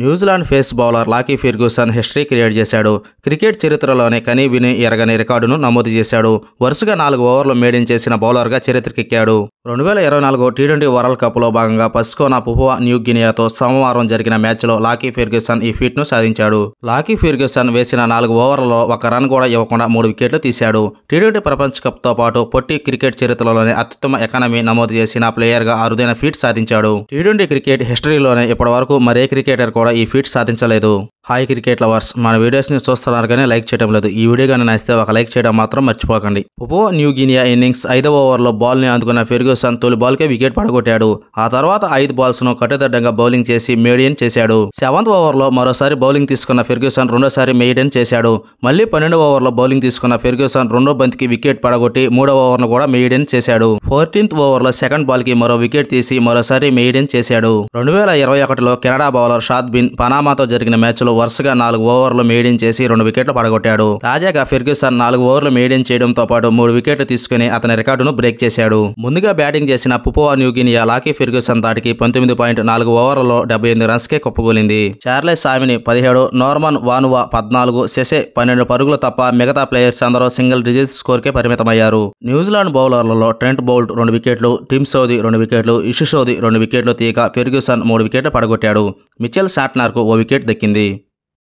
New Zealand pace bowler Lockie Ferguson history create చేశాడు cricket చరిత్రలోనే కని విని ఎరగని రికార్డును నమోదు చేశాడు వరుసగా నాలుగు ఓవర్లు మేడిన్ చేసిన బౌలర్గా చరిత్రకెక్కాడు రెండు వేల ఇరవై నాలుగు టీ ట్వంటీ వరల్డ్ కప్లో భాగంగా పస్కోనా పుహువా న్యూ గినియాతో సోమవారం జరిగిన మ్యాచ్లో లాకీ ఫిర్గ్యూసన్ ఈ ఫీట్ను సాధించాడు లాకీ ఫిర్గ్యూసన్ వేసిన నాలుగు ఓవర్లలో ఒక రన్ కూడా ఇవ్వకుండా మూడు వికెట్లు తీశాడు టీ ట్వంటీ ప్రపంచ కప్తో పాటు పొట్టి క్రికెట్ చరిత్రలోనే అత్యుత్తమ ఎకానమీ నమోదు చేసిన ప్లేయర్గా అరుదైన ఫీట్ సాధించాడు టీ ట్వంటీ క్రికెట్ హిస్టరీలోనే ఇప్పటివరకు మరే క్రికెటర్ కూడా ఈ ఫీట్ సాధించలేదు హాయ్ క్రికెట్ లవర్స్ మన వీడియోస్ని చూస్తున్నారు కానీ లైక్ చేయడం లేదు ఈ వీడియో కానీ నచ్చితే ఒక లైక్ చేయడం మాత్రం మర్చిపోకండి ఉపో న్యూ గినియా ఇన్నింగ్స్ ఐదవ ఓవర్లో బాల్ని అందుకున్న ఫెర్గ్యూసన్ తొలి బాల్కే వికెట్ పడగొట్టాడు ఆ తర్వాత ఐదు బాల్స్ను కట్టుదడ్డంగా బౌలింగ్ చేసి మేడియన్ చేశాడు సెవెంత్ ఓవర్లో మరోసారి బౌలింగ్ తీసుకున్న ఫెర్గ్యూసన్ రెండోసారి మేడియన్ చేశాడు మళ్ళీ పన్నెండవ ఓవర్లో బౌలింగ్ తీసుకున్న ఫెర్గ్యూసన్ రెండో బంతికి వికెట్ పడగొట్టి మూడవ ఓవర్ను కూడా మేడియన్ చేశాడు ఫోర్టీన్త్ ఓవర్లో సెకండ్ బాల్కి మరో వికెట్ తీసి మరోసారి మేడియన్ చేశాడు రెండు వేల ఇరవై ఒకటిలో కెనడా బౌలర్ షాద్ బిన్ పనామాతో జరిగిన మ్యాచ్లో వరుసగా నాలుగు ఓవర్లు మేడిన్ చేసి రెండు వికెట్లు పడగొట్టాడు తాజాగా ఫెర్గ్యూసన్ నాలుగు ఓవర్లు మేడిన్ చేయడంతో పాటు మూడు వికెట్లు తీసుకుని అతని రికార్డును బ్రేక్ చేశాడు ముందుగా బ్యాటింగ్ చేసిన పుపోవా న్యూగినియా లాకీ ఫెర్గ్యూసన్ దాటికి పంతొమ్మిది పాయింట్ నాలుగు ఓవర్లలో డెబ్బై ఎనిమిది రన్స్కే కుప్పగూలింది చార్లెస్ సామిని పదిహేడు నార్మన్ వానువా పద్నాలుగు సెసే పన్నెండు పరుగులు తప్ప మిగతా ప్లేయర్స్ అందరూ సింగిల్ డిజిట్ స్కోర్కే పరిమితమయ్యారు న్యూజిలాండ్ బౌలర్లలో ట్రెంట్ బౌల్ట్ రెండు వికెట్లు టిమ్ సౌదీ రెండు వికెట్లు ఇషు సౌదీ రెండు వికెట్లు తీయగా ఫెర్గ్యూసన్ మూడు వికెట్లు పడగొట్టాడు మిచెల్ శాట్నార్కు ఓ వికెట్ దక్కింది